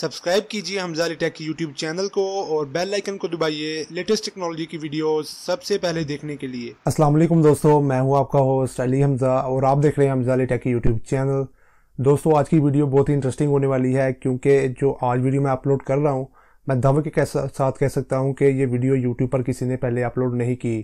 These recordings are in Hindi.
सब्सक्राइब कीजिए Hamza Ali tech YouTube channel को और बेल आइकन को दबाइए लेटेस्ट टेक्नोलॉजी की वीडियो सबसे पहले देखने के लिए अस्सलाम वालेकुम दोस्तों मैं हूं आपका होस्ट अली हमजा और आप देख रहे हैं Hamza Ali tech YouTube channel दोस्तों आज की वीडियो बहुत ही इंटरेस्टिंग होने वाली है क्योंकि जो आज वीडियो मैं अपलोड कर रहा हूँ मैं दावे के साथ कह सकता हूँ कि ये वीडियो यूट्यूब पर किसी ने पहले अपलोड नहीं की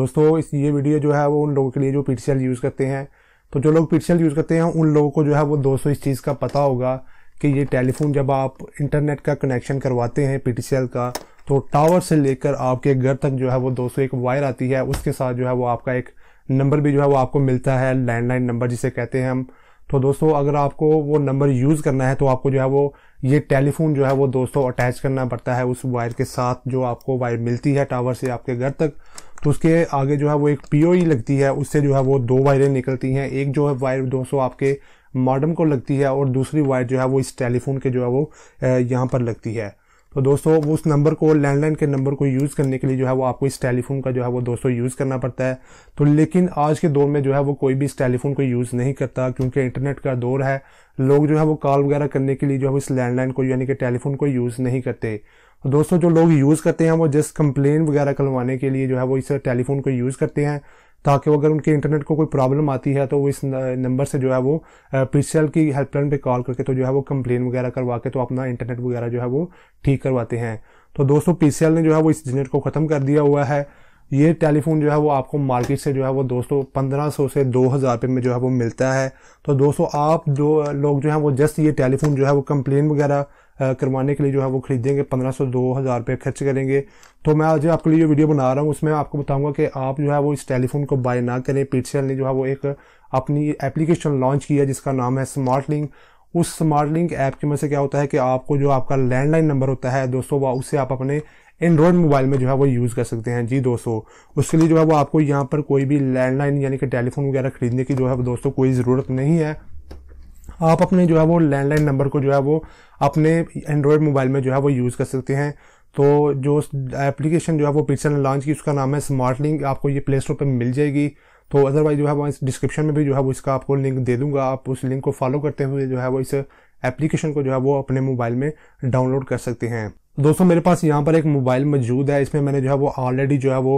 दोस्तों इस ये वीडियो जो है वो उन लोगों के लिए जो पी यूज़ करते हैं तो जो लोग पी यूज़ करते हैं उन लोगों को जो है वो दोस्तों इस चीज़ का पता होगा कि ये टेलीफोन जब आप इंटरनेट का कनेक्शन करवाते हैं पी का तो टावर से लेकर आपके घर तक जो है वो दो एक वायर आती है उसके साथ जो है वो आपका एक नंबर भी जो है वो आपको मिलता है लैंडलाइन नंबर जिसे कहते हैं हम तो दोस्तों अगर आपको वो नंबर यूज़ करना है तो आपको जो है वो ये टेलीफोन जो है वो दोस्तों अटैच करना पड़ता है उस वायर के साथ जो आपको वायर मिलती है टावर से आपके घर तक तो उसके आगे जो है वो एक पीओई लगती है उससे जो है वो दो वायरें निकलती हैं एक जो है वायर दोस्तों आपके मॉडम को लगती है और दूसरी वायर जो है वो इस टेलीफोन के जो है वो यहाँ पर लगती है तो दोस्तों वो उस नंबर को लैंडलाइन के नंबर को यूज़ करने के लिए जो है वो आपको इस टेलीफोन का जो है वो दोस्तों यूज़ करना पड़ता है तो लेकिन आज के दौर में जो है वो कोई भी इस टेलीफोन को यूज़ नहीं करता क्योंकि इंटरनेट का दौर है लोग जो है वो कॉल वगैरह करने के लिए जो है इस लैंडलाइन को यानी कि टेलीफोन को यूज़ नहीं करते तो दोस्तों जो लोग यूज़ करते हैं वो जस्ट कंप्लेन वगैरह करवाने के लिए जो है वो इस टेलीफोन को यूज़ करते हैं ताकि वो अगर उनके इंटरनेट को कोई प्रॉब्लम आती है तो वो इस नंबर से जो है वो पीसीएल की हेल्पलाइन पे कॉल करके तो जो है वो कंप्लेन वगैरह करवा के तो अपना इंटरनेट वगैरह जो है वो ठीक करवाते हैं तो दोस्तों पीसीएल ने जो है वो इस झंझट को ख़त्म कर दिया हुआ है ये टेलीफोन जो है वो आपको मार्केट से जो है वो दोस्तों पंद्रह सौ से दो हज़ार रुपये में जो है वो मिलता है तो दोस्तों आप जो लोग जो है वो जस्ट ये टेलीफोन जो है वो कंप्लेन वगैरह करवाने के लिए जो है वो खरीदेंगे पंद्रह सौ दो हज़ार रुपये खर्च करेंगे तो मैं आज आपके लिए जो वीडियो बना रहा हूँ उसमें आपको बताऊँगा कि आप जो है वो इस टेलीफोन को बाय ना करें पीटीएल ने जो है वो एक अपनी एप्लीकेशन लॉन्च किया जिसका नाम है स्मार्ट लिंक उस स्मार्ट लिंक ऐप के में से क्या होता है कि आपको जो आपका लैंडलाइन नंबर होता है दोस्तों वह उससे आप अपने एंड्रॉयड मोबाइल में जो है वो यूज़ कर सकते हैं जी दोस्तों उसके लिए जो है वो आपको यहाँ पर कोई भी लैंडलाइन यानी कि टेलीफोन वगैरह खरीदने की जो है दोस्तों कोई ज़रूरत नहीं है आप अपने जो है वो लैंडलाइन नंबर को जो है वो अपने एंड्रॉयड मोबाइल में जो है वो यूज़ कर सकते हैं तो जो एप्लीकेशन जो है वो पिक्सल ने लॉन्च की उसका नाम है स्मार्ट लिंक आपको ये प्ले स्टोर पर मिल जाएगी तो अदरवाइज जो है वो इस डिस्क्रिप्शन में भी जो है वो इसका आपको लिंक दे दूंगा आप उस लिंक को फॉलो करते हुए जो है वो इस एप्लीकेशन को जो है वो अपने मोबाइल में डाउनलोड कर सकते हैं दोस्तों मेरे पास यहाँ पर एक मोबाइल मौजूद है इसमें मैंने जो है वो ऑलरेडी जो है वो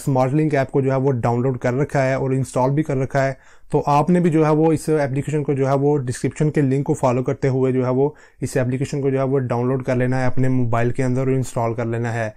स्मार्ट लिंक ऐप को जो है वो डाउनलोड कर रखा है और इंस्टॉल भी कर रखा है तो आपने भी जो है वो इस एप्लीकेशन को जो है वो डिस्क्रिप्शन के लिंक को फॉलो करते हुए जो है वो इस एप्लीकेशन को जो है वो डाउनलोड कर लेना है अपने मोबाइल के अंदर और इंस्टॉल कर लेना है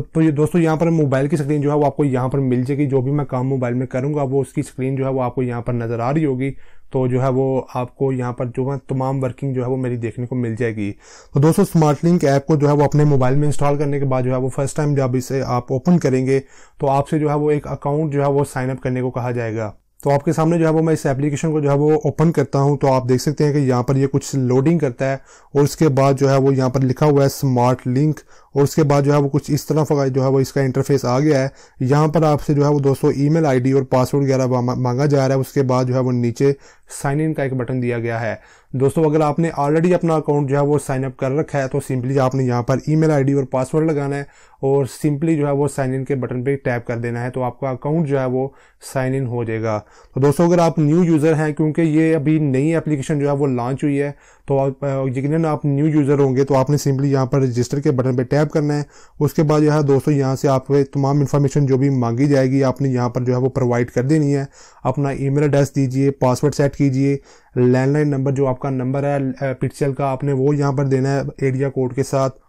तो ये दोस्तों यहाँ पर मोबाइल की स्क्रीन जो है वो आपको यहाँ पर मिल जाएगी जो भी मैं काम मोबाइल में करूँगा वो उसकी स्क्रीन जो है वो आपको यहाँ पर नज़र आ रही होगी तो जो है वो आपको यहाँ पर जो है तमाम वर्किंग जो है वो मेरी देखने को मिल जाएगी तो दोस्तों स्मार्ट लिंक ऐप को जो है वो अपने मोबाइल में इंस्टॉल करने के बाद जो है वो फर्स्ट टाइम जब इसे आप ओपन करेंगे तो आपसे जो है वो एक अकाउंट जो है वो साइनअप करने को कहा जाएगा तो आपके सामने जो है वो मैं इस एप्लीकेशन को जो है वो ओपन करता हूँ तो आप देख सकते हैं कि यहाँ पर ये कुछ लोडिंग करता है और उसके बाद जो है वो यहाँ पर लिखा हुआ है स्मार्ट लिंक और उसके बाद जो है वो कुछ इस तरफ जो है वो इसका इंटरफेस आ गया है यहाँ पर आपसे जो है वो दोस्तों ईमेल आईडी और पासवर्ड वगैरह मांगा जा रहा है उसके बाद जो है वो नीचे साइन इन का एक बटन दिया गया है दोस्तों अगर आपने ऑलरेडी अपना अकाउंट जो है वो साइन अप कर रखा है तो सिंपली आपने यहाँ पर ई मेल और पासवर्ड लगाना है और सिंपली जो है वो साइन इन के बटन पे टैप कर देना है तो आपका अकाउंट जो है वो साइन इन हो जाएगा तो दोस्तों अगर आप न्यू यूज़र हैं क्योंकि ये अभी नई एप्लीकेशन जो है वो लॉन्च हुई है तो आप यकीन आप न्यू यूज़र होंगे तो आपने सिंपली यहाँ पर रजिस्टर के बटन पर टैप टैप करना है उसके बाद जो है दोस्तों यहाँ से आप तमाम इन्फॉर्मेशन जो भी मांगी जाएगी आपने यहाँ पर जो है वो प्रोवाइड कर देनी है अपना ई मेल एड्रेस दीजिए पासवर्ड सेट कीजिए लैंडलाइन नंबर जो आपका नंबर है पिक्सल का आपने वो यहाँ पर देना है एरिया कोड के साथ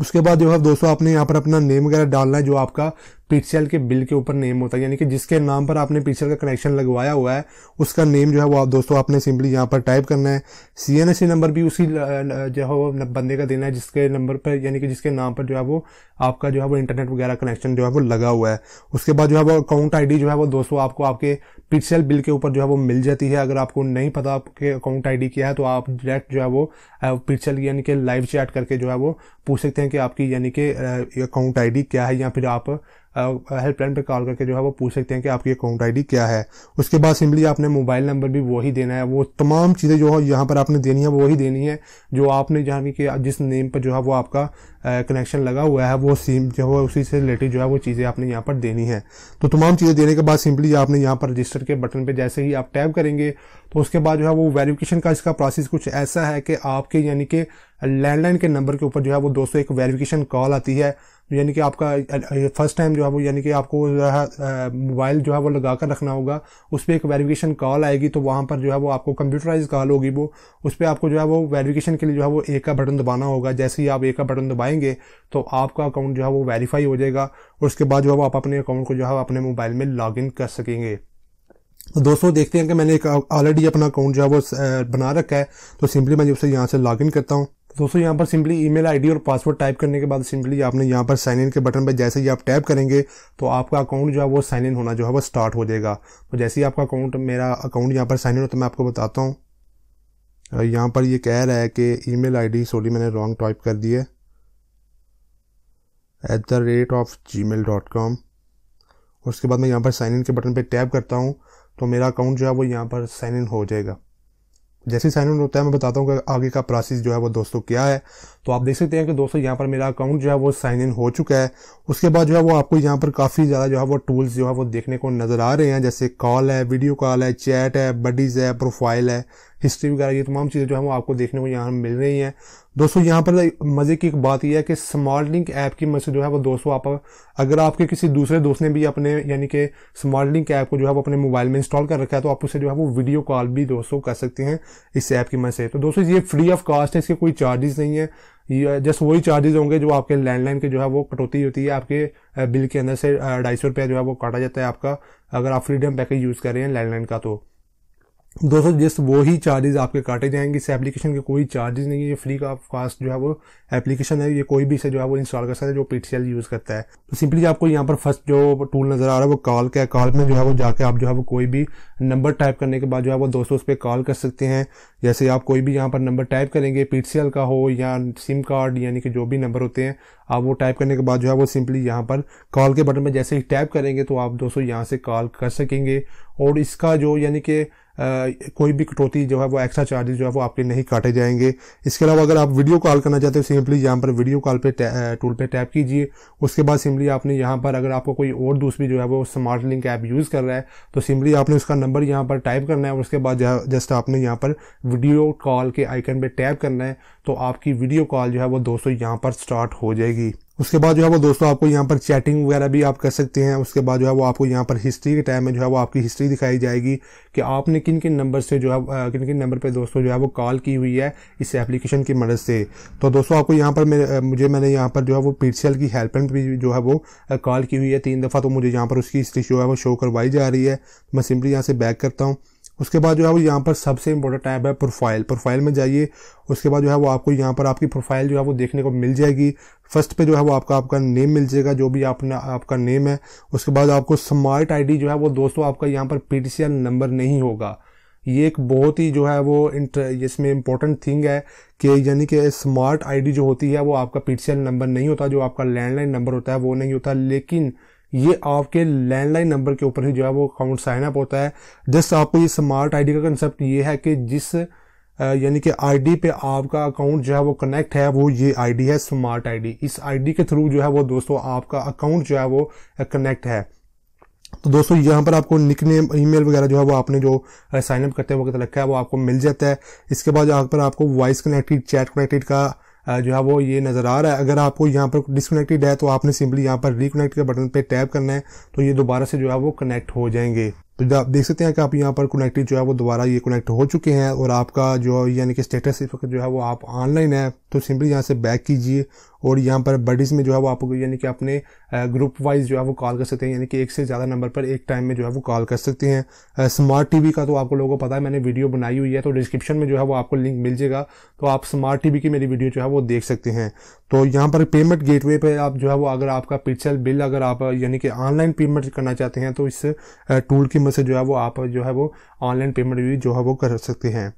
उसके बाद जो है दोस्तों आपने यहाँ पर अपना नेम वगैरह डालना है जो आपका पीसीएल के बिल के ऊपर नेम होता है यानी कि जिसके नाम पर आपने पीसीएल का कनेक्शन लगवाया हुआ है उसका नेम जो है वो आप दोस्तों आपने सिंपली यहाँ पर टाइप करना है सी नंबर भी उसी जो है वो बंदे का देना है जिसके नंबर पर यानी कि जिसके नाम पर जो है वो आपका जो है वो इंटरनेट वगैरह कनेक्शन जो है वो लगा हुआ है उसके बाद जो है वो अकाउंट आई जो है वो दोस्तों आपको आपके पीसीएल बिल के ऊपर जो है वो मिल जाती है अगर आपको नहीं पता आपके अकाउंट आई क्या है तो आप डायरेक्ट जो है वो पीसीएल यानी कि लाइव चैट करके जो है वो पूछ सकते हैं कि आपकी यानी कि अकाउंट आई क्या है या फिर आप हेल्पलाइन पर कॉल करके जो है वो पूछ सकते हैं कि आपकी अकाउंट आईडी क्या है उसके बाद सिंपली आपने मोबाइल नंबर भी वही देना है वो तमाम चीज़ें जो है यहाँ पर आपने देनी है वही देनी है जो आपने जहाँ की जिस नेम पर जो है वो आपका कनेक्शन लगा हुआ है वो सिम जो है उसी से रिलेटेड जो है वो चीज़ें आपने यहाँ पर देनी है तो तमाम चीज़ें देने के बाद सिंपली आपने यहाँ पर रजिस्टर के बटन पर जैसे ही आप टैप करेंगे तो उसके बाद जो है वो वेरिफिकेशन का इसका प्रोसेस कुछ ऐसा है कि आपके यानी कि लैंडलाइन के नंबर के ऊपर जो है वो दोस्तों एक वेरिफिकेशन कॉल आती है यानी कि आपका फर्स्ट टाइम जो है वो यानी कि आपको जो है मोबाइल जो है वो लगा कर रखना होगा उस पर एक वेरिफिकेशन कॉल आएगी तो वहाँ पर जो है वो आपको कंप्यूटराइज कॉल होगी वो उस पर आपको जो है वो वेरिफिकेशन के लिए जो है वो एक का बटन दबाना होगा जैसे ही आप एक का बटन दबाएंगे तो आपका अकाउंट जो है वो वेरीफाई हो जाएगा और उसके बाद जो है वो आप अपने अकाउंट को जो है अपने मोबाइल में लॉग कर सकेंगे तो दोस्तों देखते हैं कि मैंने एक ऑलरेडी अपना अकाउंट जो है वो बना रखा है तो सिंपली मैं जब से यहाँ से इन करता हूँ दोस्तों यहाँ पर सिंपली ईमेल आईडी और पासवर्ड टाइप करने के बाद सिंपली आपने यहाँ पर साइन इन के बटन पर जैसे ही आप टैप करेंगे तो आपका अकाउंट जो है वो साइन इन होना जो है वो स्टार्ट हो जाएगा तो जैसे ही आपका अकाउंट मेरा अकाउंट यहाँ पर साइन इन होता है मैं आपको बताता हूँ यहाँ पर ये यह कह रहा है कि ई मेल सॉरी मैंने रॉन्ग टाइप कर दी है at the rate of Gmail dot com उसके बाद मैं यहाँ पर साइन इन के बटन पर टैप करता हूँ तो मेरा अकाउंट जो है वो यहाँ पर साइन इन हो जाएगा जैसे ही साइन इन होता है मैं बताता हूँ कि आगे का प्रोसेस जो है वो दोस्तों क्या है तो आप देख सकते हैं कि दोस्तों यहाँ पर मेरा अकाउंट जो है वो साइन इन हो चुका है उसके बाद जो है वो आपको यहाँ पर काफ़ी ज़्यादा जो है वो टूल्स जो है वो देखने को नज़र आ रहे हैं जैसे कॉल है वीडियो कॉल है चैट है बडीज़ है प्रोफाइल है हिस्ट्री वगैरह ये तमाम चीज़ें जो है वो आपको देखने को यहाँ मिल रही हैं दोस्तों यहाँ पर मज़े की एक बात यह है कि स्मार्ट लिंक ऐप की मदद से जो है वो दोस्तों आप अगर आपके किसी दूसरे दोस्त ने भी अपने यानी कि स्मार्ट लिंक ऐप को जो है वो अपने मोबाइल में इंस्टॉल कर रखा है तो आप उसे जो है वो वीडियो कॉल भी दोस्तों कर सकते हैं इस ऐप की मदद से तो दोस्तों ये फ्री ऑफ कास्ट है इसके कोई चार्जेस नहीं है ये जस्ट वही चार्जेस होंगे जो आपके लैंडलाइन के जो है वो कटौती होती है आपके बिल के अंदर से ढाई सौ रुपया जो है वो काटा जाता है आपका अगर आप फ्रीडम पैकेज यूज़ कर रहे हैं लैंडलाइन का तो दोस्तों जिस वो ही चार्जेस आपके काटे जाएंगे इस एप्लीकेशन के कोई चार्जेस नहीं है ये फ्री का कास्ट जो है वो एप्लीकेशन है ये कोई भी इसे जो है वो इंस्टॉल कर सकता है जो पी यूज़ करता है तो सिंपली आपको यहाँ पर फर्स्ट जो टूल नज़र आ रहा है वो कॉल का है कॉल में जो है वो जाके आप जो है वो कोई भी नंबर टाइप करने के बाद जो है वो दोस्तों उस पर कॉल कर सकते हैं जैसे आप कोई भी यहाँ पर नंबर टाइप करेंगे पी का हो या सिम कार्ड यानी कि जो भी नंबर होते हैं आप वो टाइप करने के बाद जो है वो सिंपली यहाँ पर कॉल के बटन में जैसे ही टैप करेंगे तो आप दोस्तों यहाँ से कॉल कर सकेंगे और इसका जो यानी कि कोई भी कटौती जो है वो एक्स्ट्रा चार्जेस जो है वो आपके नहीं काटे जाएंगे इसके अलावा अगर आप वीडियो कॉल करना चाहते हो सिंपली यहाँ पर वीडियो कॉल पे टूल पे टैप कीजिए उसके बाद सिंपली आपने यहाँ पर अगर आपको कोई और दूसरी जो है वो स्मार्ट लिंक ऐप यूज़ कर रहा है तो सिंपली आपने उसका नंबर यहाँ पर टाइप करना है और उसके बाद जस्ट आपने यहाँ पर वीडियो कॉल के आइकन पे टैप करना है तो आपकी वीडियो कॉल जो है वो दोस्तों यहाँ पर स्टार्ट हो जाएगी उसके बाद जो है वो दोस्तों आपको यहाँ पर चैटिंग वगैरह भी आप कर सकते हैं उसके बाद जो है वो आपको यहाँ पर हिस्ट्री के टाइम में जो है वो आपकी हिस्ट्री दिखाई जाएगी कि आपने किन किन नंबर से जो है किन किन नंबर पे दोस्तों जो है वो कॉल की हुई है इस एप्लीकेशन की मदद से तो दोस्तों आपको यहाँ पर मेरे मुझे मैंने यहाँ पर जो है वो पी की हेल्पलाइन भी जो है वो कॉल की हुई है तीन दफ़ा तो मुझे यहाँ पर उसकी हिस्ट्री जो है वो शो करवाई जा रही है मैं सिंपली यहाँ से बैक करता हूँ उसके बाद जो है वो यहाँ पर सबसे इंपॉर्टेंट टैब है प्रोफाइल प्रोफाइल में जाइए उसके बाद जो है वो आपको यहाँ पर आपकी प्रोफाइल जो है वो देखने को मिल जाएगी फर्स्ट पे जो है वो आपका आपका नेम मिल जाएगा जो भी आपने आपका नेम है उसके बाद आपको स्मार्ट आईडी जो है वो दोस्तों आपका यहाँ पर पी नंबर नहीं होगा ये एक बहुत ही जो है वो इसमें इंपॉर्टेंट थिंग है कि यानी कि स्मार्ट आईडी जो होती है वो आपका पी नंबर नहीं होता जो आपका लैंडलाइन नंबर होता है वो नहीं होता लेकिन ये आपके लैंडलाइन नंबर के ऊपर ही जो है वो अकाउंट साइनअप होता है जस्ट आपको ये स्मार्ट आईडी का कंसेप्ट ये है कि जिस यानी कि आईडी पे आपका अकाउंट जो है वो कनेक्ट है वो ये आईडी है स्मार्ट आईडी इस आईडी के थ्रू जो है वो दोस्तों आपका अकाउंट जो है वो कनेक्ट है तो दोस्तों यहाँ पर आपको निक नेम ईमेल वगैरह जो है वो आपने जो साइनअप करते वक्त रखा है वो आपको मिल जाता है इसके बाद यहाँ पर आपको वॉइस कनेक्टेड चैट कनेक्टेड का जो है वो ये नज़र आ रहा है अगर आपको यहाँ पर डिसकनेक्टेड है तो आपने सिंपली यहाँ पर रिकनेक्ट के बटन पे टैप करना है तो ये दोबारा से जो है वो कनेक्ट हो जाएंगे तो आप देख सकते हैं कि आप यहाँ पर कनेक्टेड जो है वो दोबारा ये कनेक्ट हो चुके हैं और आपका जो यानी कि स्टेटस इस वक्त जो है वो आप ऑनलाइन है तो सिंपली यहाँ से बैक कीजिए और यहाँ पर बडीज़ में जो है वो आप यानी कि अपने ग्रुप वाइज जो है वो कॉल कर सकते हैं यानी कि एक से ज़्यादा नंबर पर एक टाइम में जो है वो कॉल कर सकते हैं स्मार्ट वी का तो आपको लोगों को पता है मैंने वीडियो बनाई हुई है तो डिस्क्रिप्शन में जो है वो आपको लिंक मिल जाएगा तो आप स्मार्ट वी की मेरी वीडियो जो है वो देख सकते हैं तो यहाँ पर पेमेंट वे पर आप जो है वो अगर आपका पिक्सल बिल अगर आप यानी कि ऑनलाइन पेमेंट करना चाहते हैं तो इस टूल की में से जो है वो आप जो है वो ऑनलाइन पेमेंट भी जो है वो कर सकते हैं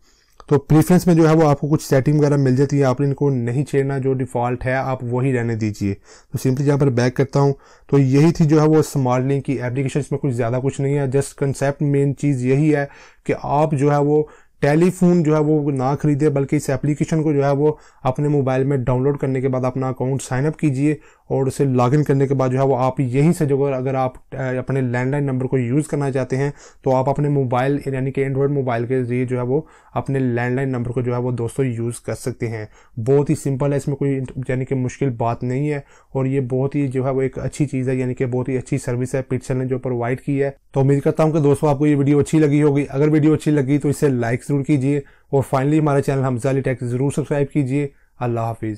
तो प्रीफ्रेंस में जो है वो आपको कुछ सेटिंग वगैरह मिल जाती है आपने इनको नहीं छेड़ना जो डिफ़ॉल्ट है आप वही रहने दीजिए तो सिंपली यहाँ पर बैक करता हूँ तो यही थी जो है वो स्मार्ट लिंक की एप्लीकेशन में कुछ ज़्यादा कुछ नहीं है जस्ट कंसेप्ट मेन चीज़ यही है कि आप जो है वो टेलीफोन जो है वो ना खरीदे बल्कि इस एप्लीकेशन को जो है वो अपने मोबाइल में डाउनलोड करने के बाद अपना अकाउंट साइनअप कीजिए और उसे लॉगिन करने के बाद जो है वो आप यहीं से जो अगर आप अपने लैंडलाइन नंबर को यूज़ करना चाहते हैं तो आप अपने मोबाइल यानी कि एंड्रॉयड मोबाइल के जरिए जो है वो अपने लैंडलाइन नंबर को जो है वो दोस्तों यूज़ कर सकते हैं बहुत ही सिंपल है इसमें कोई यानी कि मुश्किल बात नहीं है और ये बहुत ही जो है वो एक अच्छी चीज़ है यानी कि बहुत ही अच्छी सर्विस है पिक्सल ने जो प्रोवाइड की है तो उम्मीद करता हूँ कि दोस्तों आपको ये वीडियो अच्छी लगी होगी अगर वीडियो अच्छी लगी तो इसे लाइक ज़रूर कीजिए और फाइनली हमारा चैनल हमजाली टैक्स ज़रूर सब्सक्राइब कीजिए अल्लाह हाफिज़